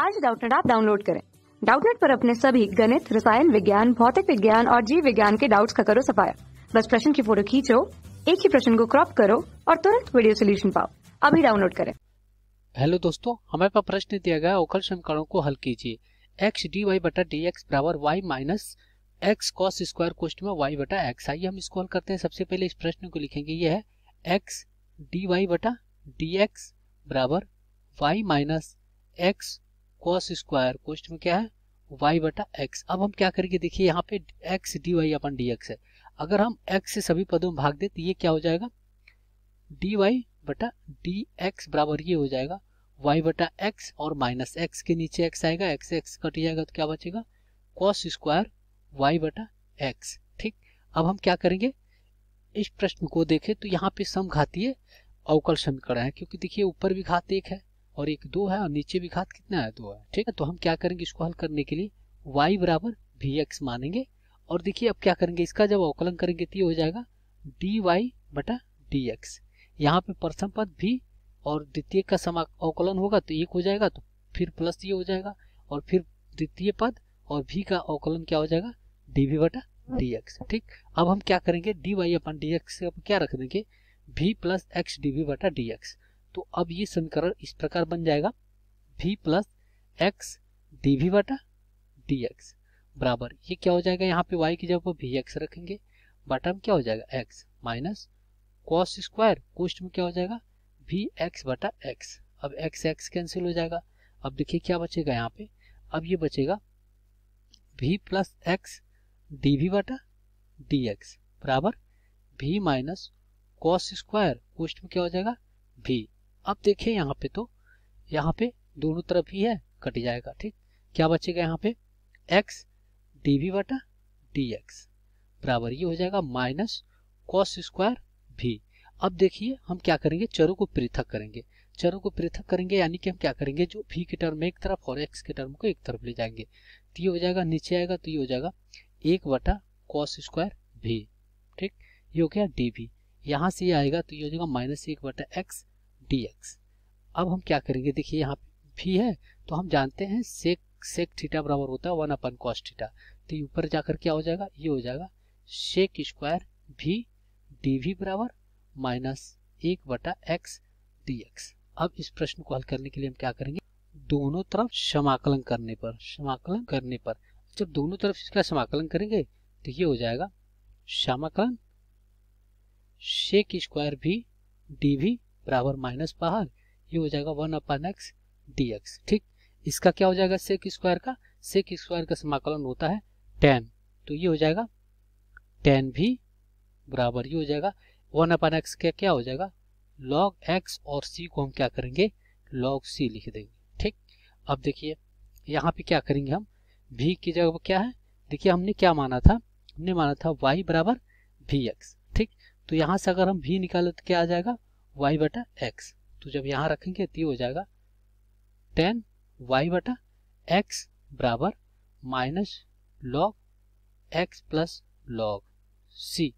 आज डाउटनेट आप डाउनलोड करें डाउटनेट पर अपने सभी गणित रसायन विज्ञान भौतिक विज्ञान और जीव विज्ञान के डाउट्स का करो सफाया बस प्रश्न की फोटो खींचो एक ही प्रश्न को क्रॉप करो और तुरंत वीडियो सोल्यूशन पाओ अभी डाउनलोड करें हेलो दोस्तों हमारे पास प्रश्न दिया गया अवकल समीकरणों को हल कीजिए एक्स डी वाई बटा डी एक्स बराबर Y minus X cos square question में वाई बटा एक्स आइए हम इसको हल करते हैं सबसे पहले इस प्रश्न को लिखेंगे यह है एक्स डी वाई बटा डी एक्स बराबर Y minus X cos square कोष्ट में क्या है वाई बटा एक्स अब हम क्या करेंगे देखिए यहाँ पे एक्स डी वाई अपन डी एक्स है अगर हम एक्स से सभी पदों में भाग दे तो ये क्या हो जाएगा डी वाई बटा डी एक्स बराबर ये हो जाएगा वाई बटा एक्स और माइनस एक्स के नीचे एक्स आएगा एक्स एक्स कट जाएगा तो क्या बचेगा कॉस स्क्वायर वाई बटा एक्स ठीक अब हम क्या करेंगे इस प्रश्न को देखें तो यहाँ पे समघातीय अवकल समीकरण है क्योंकि देखिए ऊपर भी घात एक है और एक दो है और नीचे भी घात कितना है दो है ठीक है तो हम क्या करेंगे इसको हल करने के लिए वाई बराबर भी एक्स मानेंगे और देखिए अब क्या करेंगे इसका जब अवकलन करेंगे तो ये हो जाएगा डी वाई बटा डी एक्स यहाँ पे प्रथम पद भी और द्वितीय का समा अवकलन होगा तो एक हो जाएगा तो फिर प्लस ये हो जाएगा और फिर द्वितीय पद और भी का अवकलन क्या हो जाएगा डी वी बटा डी एक्स ठीक अब हम क्या करेंगे डी वाई अपन डी एक्स क्या रख देंगे भी प्लस एक्स डी वी बटा डी एक्स तो अब ये समीकरण इस प्रकार बन जाएगा v plus X D V बटा डी एक्स बराबर ये क्या हो जाएगा यहाँ पे y की जगह वी एक्स रखेंगे बटा में क्या हो जाएगा x माइनस कॉस स्क्वायर कोस्ट में क्या हो जाएगा वी एक्स बटा एक्स अब x x कैंसिल हो जाएगा अब देखिए क्या बचेगा यहाँ पे अब ये बचेगा v plus X D V बटा डी एक्स बराबर v माइनस कॉस स्क्वायर कोस्ट में क्या हो जाएगा भी अब देखिए यहाँ पे तो यहाँ पे दोनों तरफ ही है कट जाएगा ठीक क्या बचेगा यहाँ पे एक्स डी वी बटा डी एक्स बराबर ये हो जाएगा माइनस कॉस स्क्वायर भी अब देखिए हम क्या करेंगे चरों को पृथक करेंगे चरों को पृथक करेंगे यानी कि हम क्या करेंगे जो भी के टर्म एक तरफ और एक्स के टर्म को एक तरफ ले जाएंगे तो ये हो जाएगा नीचे आएगा तो ये हो जाएगा एक बटा कॉस स्क्वायर भी ठीक ये हो गया डी भी यहाँ से आएगा तो ये हो जाएगा माइनस एक बटा एक्स डी एक्स अब हम क्या करेंगे देखिए यहाँ भी है तो हम जानते हैं सेक सेक थीटा बराबर होता है वन अपन कॉस थीटा तो ये ऊपर जाकर क्या हो जाएगा ये हो जाएगा शेक स्क्वायर भी डी बराबर माइनस एक बटा एक्स डी एक्स अब इस प्रश्न को हल करने के लिए हम क्या करेंगे दोनों तरफ समाकलन करने पर समाकलन करने पर जब दोनों तरफ इसका समाकलन करेंगे तो ये हो जाएगा समाकलन शेक स्क्वायर भी डी भी बराबर माइनस बाहर ये हो जाएगा one upon X D X ठीक इसका क्या हो जाएगा सेक स्क्वायर का सेक स्क्वायर का समाकलन होता है टेन तो ये हो जाएगा टेन भी बराबर ये हो जाएगा वन अपन एक्स का क्या हो जाएगा लॉग एक्स और सी को हम क्या करेंगे लॉग सी लिख देंगे ठीक अब देखिए यहाँ पे क्या करेंगे हम भी की जगह पर क्या है देखिए हमने क्या माना था हमने माना था वाई बराबर वी एक्स ठीक तो यहाँ से अगर हम भी निकाले तो क्या आ जाएगा वाई बटा एक्स तो जब यहाँ रखेंगे तो हो जाएगा टेन वाई बटा एक्स बराबर minus log X plus log C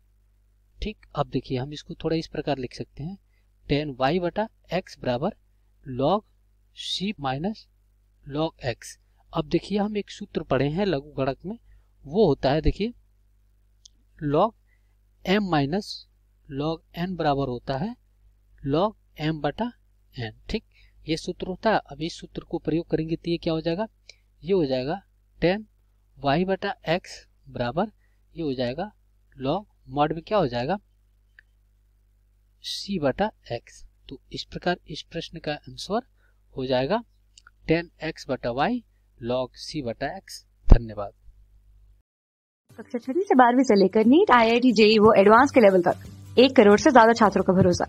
ठीक अब देखिए हम इसको थोड़ा इस प्रकार लिख सकते हैं टेन वाई बटा एक्स बराबर log C minus log X अब देखिए हम एक सूत्र पढ़े हैं लघु गणक में वो होता है देखिए log M minus log N बराबर होता है लॉग एम बटा एन ठीक ये सूत्र होता है अब इस सूत्र को प्रयोग करेंगे तो ये क्या हो जाएगा ये हो जाएगा टेन वाई बटा एक्स बराबर ये हो जाएगा लॉग मॉड में क्या हो जाएगा सी बटा एक्स तो इस प्रकार इस प्रश्न का आंसर हो जाएगा टेन एक्स बटा वाई लॉग सी बटा एक्स धन्यवाद कक्षा छठी से बारहवीं से लेकर NEET I I T JEE वो एडवांस के लेवल तक एक करोड़ से ज्यादा छात्रों का भरोसा